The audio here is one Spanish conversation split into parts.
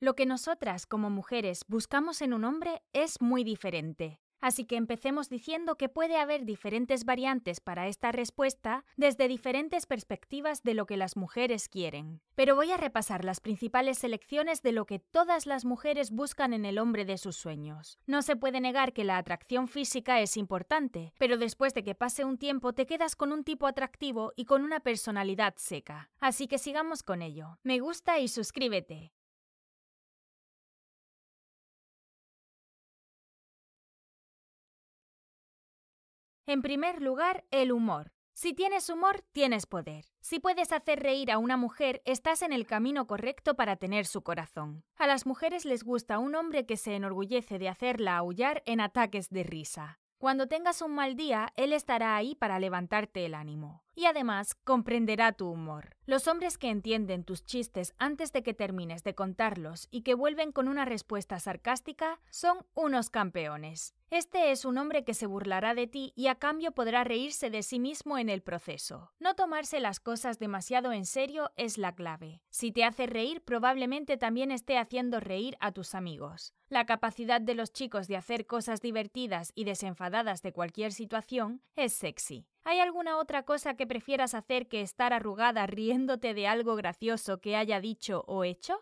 Lo que nosotras como mujeres buscamos en un hombre es muy diferente. Así que empecemos diciendo que puede haber diferentes variantes para esta respuesta desde diferentes perspectivas de lo que las mujeres quieren. Pero voy a repasar las principales selecciones de lo que todas las mujeres buscan en el hombre de sus sueños. No se puede negar que la atracción física es importante, pero después de que pase un tiempo te quedas con un tipo atractivo y con una personalidad seca. Así que sigamos con ello. Me gusta y suscríbete. En primer lugar, el humor. Si tienes humor, tienes poder. Si puedes hacer reír a una mujer, estás en el camino correcto para tener su corazón. A las mujeres les gusta un hombre que se enorgullece de hacerla aullar en ataques de risa. Cuando tengas un mal día, él estará ahí para levantarte el ánimo. Y además, comprenderá tu humor. Los hombres que entienden tus chistes antes de que termines de contarlos y que vuelven con una respuesta sarcástica son unos campeones. Este es un hombre que se burlará de ti y a cambio podrá reírse de sí mismo en el proceso. No tomarse las cosas demasiado en serio es la clave. Si te hace reír, probablemente también esté haciendo reír a tus amigos. La capacidad de los chicos de hacer cosas divertidas y desenfadadas de cualquier situación es sexy. ¿Hay alguna otra cosa que prefieras hacer que estar arrugada riéndote de algo gracioso que haya dicho o hecho?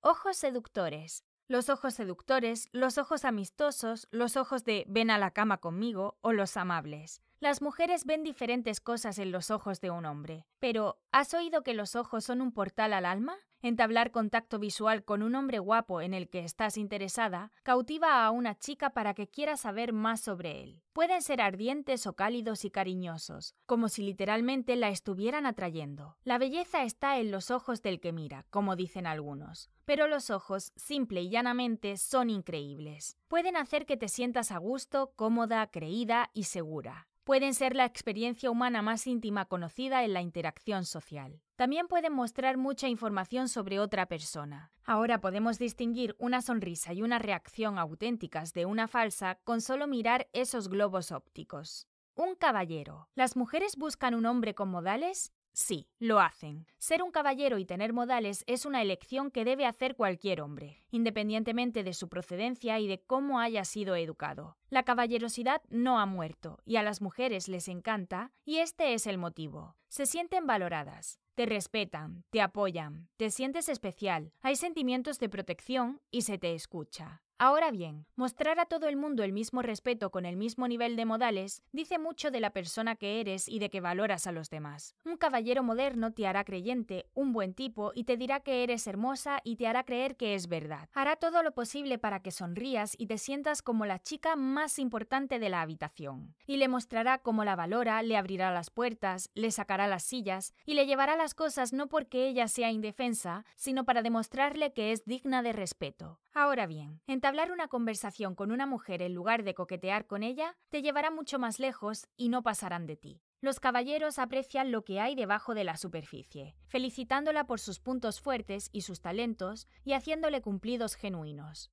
Ojos seductores los ojos seductores, los ojos amistosos, los ojos de ven a la cama conmigo o los amables. Las mujeres ven diferentes cosas en los ojos de un hombre, pero ¿has oído que los ojos son un portal al alma? Entablar contacto visual con un hombre guapo en el que estás interesada cautiva a una chica para que quiera saber más sobre él. Pueden ser ardientes o cálidos y cariñosos, como si literalmente la estuvieran atrayendo. La belleza está en los ojos del que mira, como dicen algunos, pero los ojos, simple y llanamente, son increíbles. Pueden hacer que te sientas a gusto, cómoda, creída y segura. Pueden ser la experiencia humana más íntima conocida en la interacción social. También pueden mostrar mucha información sobre otra persona. Ahora podemos distinguir una sonrisa y una reacción auténticas de una falsa con solo mirar esos globos ópticos. Un caballero. ¿Las mujeres buscan un hombre con modales? Sí, lo hacen. Ser un caballero y tener modales es una elección que debe hacer cualquier hombre, independientemente de su procedencia y de cómo haya sido educado. La caballerosidad no ha muerto, y a las mujeres les encanta, y este es el motivo. Se sienten valoradas, te respetan, te apoyan, te sientes especial, hay sentimientos de protección y se te escucha. Ahora bien, mostrar a todo el mundo el mismo respeto con el mismo nivel de modales dice mucho de la persona que eres y de que valoras a los demás. Un caballero moderno te hará creyente, un buen tipo, y te dirá que eres hermosa y te hará creer que es verdad. Hará todo lo posible para que sonrías y te sientas como la chica más importante de la habitación. Y le mostrará cómo la valora, le abrirá las puertas, le sacará las sillas y le llevará las cosas no porque ella sea indefensa, sino para demostrarle que es digna de respeto. Ahora bien, Hablar una conversación con una mujer en lugar de coquetear con ella te llevará mucho más lejos y no pasarán de ti. Los caballeros aprecian lo que hay debajo de la superficie, felicitándola por sus puntos fuertes y sus talentos y haciéndole cumplidos genuinos.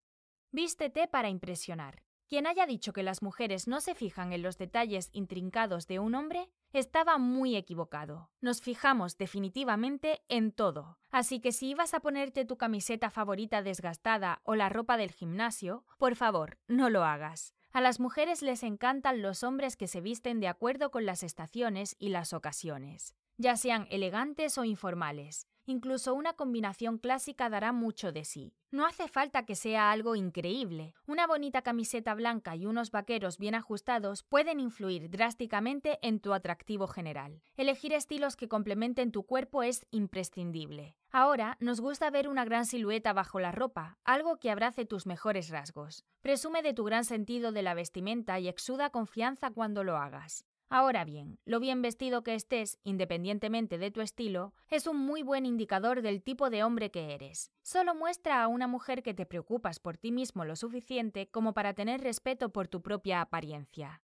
Vístete para impresionar. Quien haya dicho que las mujeres no se fijan en los detalles intrincados de un hombre estaba muy equivocado. Nos fijamos definitivamente en todo. Así que si ibas a ponerte tu camiseta favorita desgastada o la ropa del gimnasio, por favor, no lo hagas. A las mujeres les encantan los hombres que se visten de acuerdo con las estaciones y las ocasiones, ya sean elegantes o informales. Incluso una combinación clásica dará mucho de sí. No hace falta que sea algo increíble. Una bonita camiseta blanca y unos vaqueros bien ajustados pueden influir drásticamente en tu atractivo general. Elegir estilos que complementen tu cuerpo es imprescindible. Ahora nos gusta ver una gran silueta bajo la ropa, algo que abrace tus mejores rasgos. Presume de tu gran sentido de la vestimenta y exuda confianza cuando lo hagas. Ahora bien, lo bien vestido que estés, independientemente de tu estilo, es un muy buen indicador del tipo de hombre que eres. Solo muestra a una mujer que te preocupas por ti mismo lo suficiente como para tener respeto por tu propia apariencia.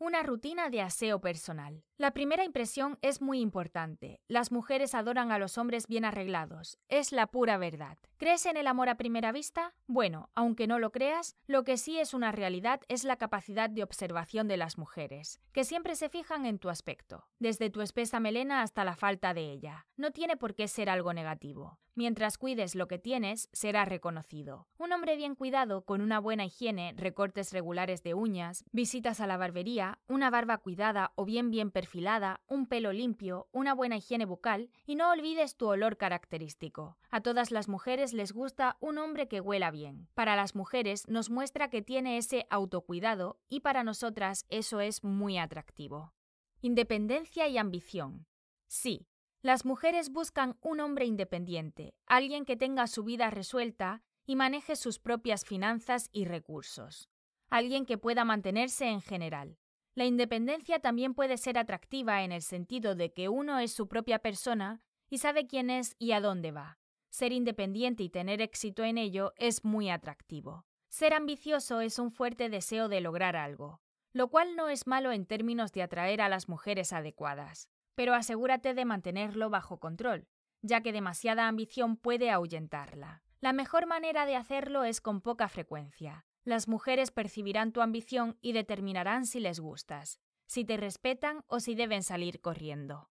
Una rutina de aseo personal. La primera impresión es muy importante. Las mujeres adoran a los hombres bien arreglados. Es la pura verdad. ¿Crees en el amor a primera vista? Bueno, aunque no lo creas, lo que sí es una realidad es la capacidad de observación de las mujeres, que siempre se fijan en tu aspecto, desde tu espesa melena hasta la falta de ella. No tiene por qué ser algo negativo. Mientras cuides lo que tienes, será reconocido. Un hombre bien cuidado, con una buena higiene, recortes regulares de uñas, visitas a la barbería, una barba cuidada o bien bien perfilada, un pelo limpio, una buena higiene bucal y no olvides tu olor característico. A todas las mujeres les gusta un hombre que huela bien. Para las mujeres nos muestra que tiene ese autocuidado y para nosotras eso es muy atractivo. Independencia y ambición. Sí, las mujeres buscan un hombre independiente, alguien que tenga su vida resuelta y maneje sus propias finanzas y recursos alguien que pueda mantenerse en general. La independencia también puede ser atractiva en el sentido de que uno es su propia persona y sabe quién es y a dónde va. Ser independiente y tener éxito en ello es muy atractivo. Ser ambicioso es un fuerte deseo de lograr algo, lo cual no es malo en términos de atraer a las mujeres adecuadas, pero asegúrate de mantenerlo bajo control, ya que demasiada ambición puede ahuyentarla. La mejor manera de hacerlo es con poca frecuencia, las mujeres percibirán tu ambición y determinarán si les gustas, si te respetan o si deben salir corriendo.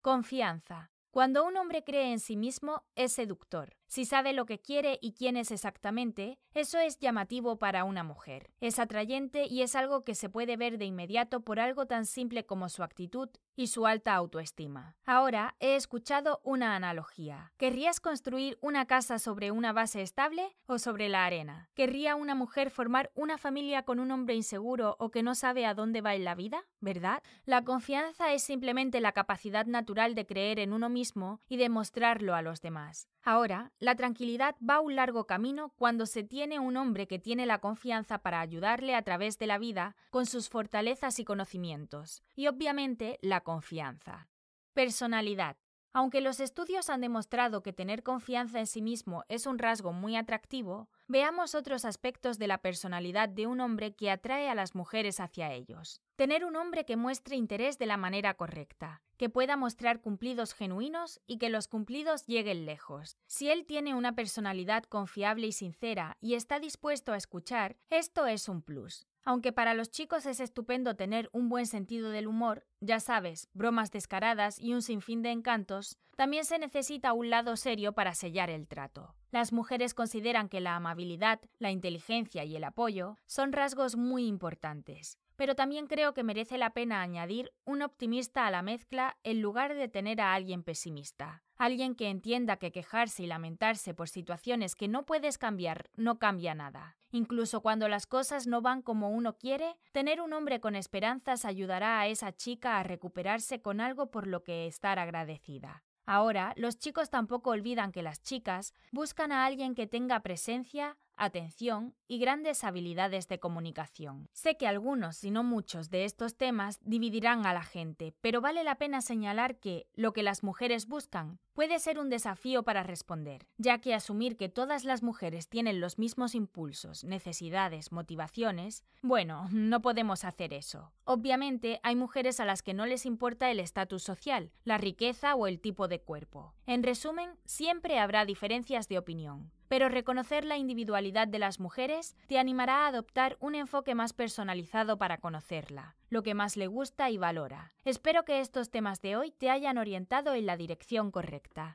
Confianza. Cuando un hombre cree en sí mismo, es seductor. Si sabe lo que quiere y quién es exactamente, eso es llamativo para una mujer. Es atrayente y es algo que se puede ver de inmediato por algo tan simple como su actitud y su alta autoestima. Ahora he escuchado una analogía. ¿Querrías construir una casa sobre una base estable o sobre la arena? ¿Querría una mujer formar una familia con un hombre inseguro o que no sabe a dónde va en la vida? ¿Verdad? La confianza es simplemente la capacidad natural de creer en uno mismo y demostrarlo a los demás. Ahora, la tranquilidad va un largo camino cuando se tiene un hombre que tiene la confianza para ayudarle a través de la vida con sus fortalezas y conocimientos, y obviamente la confianza. Personalidad. Aunque los estudios han demostrado que tener confianza en sí mismo es un rasgo muy atractivo, veamos otros aspectos de la personalidad de un hombre que atrae a las mujeres hacia ellos. Tener un hombre que muestre interés de la manera correcta, que pueda mostrar cumplidos genuinos y que los cumplidos lleguen lejos. Si él tiene una personalidad confiable y sincera y está dispuesto a escuchar, esto es un plus. Aunque para los chicos es estupendo tener un buen sentido del humor, ya sabes, bromas descaradas y un sinfín de encantos, también se necesita un lado serio para sellar el trato. Las mujeres consideran que la amabilidad, la inteligencia y el apoyo son rasgos muy importantes, pero también creo que merece la pena añadir un optimista a la mezcla en lugar de tener a alguien pesimista. Alguien que entienda que quejarse y lamentarse por situaciones que no puedes cambiar no cambia nada. Incluso cuando las cosas no van como uno quiere, tener un hombre con esperanzas ayudará a esa chica a recuperarse con algo por lo que estar agradecida. Ahora, los chicos tampoco olvidan que las chicas buscan a alguien que tenga presencia, atención y grandes habilidades de comunicación. Sé que algunos, si no muchos, de estos temas dividirán a la gente, pero vale la pena señalar que lo que las mujeres buscan puede ser un desafío para responder, ya que asumir que todas las mujeres tienen los mismos impulsos, necesidades, motivaciones, bueno, no podemos hacer eso. Obviamente, hay mujeres a las que no les importa el estatus social, la riqueza o el tipo de cuerpo. En resumen, siempre habrá diferencias de opinión pero reconocer la individualidad de las mujeres te animará a adoptar un enfoque más personalizado para conocerla, lo que más le gusta y valora. Espero que estos temas de hoy te hayan orientado en la dirección correcta.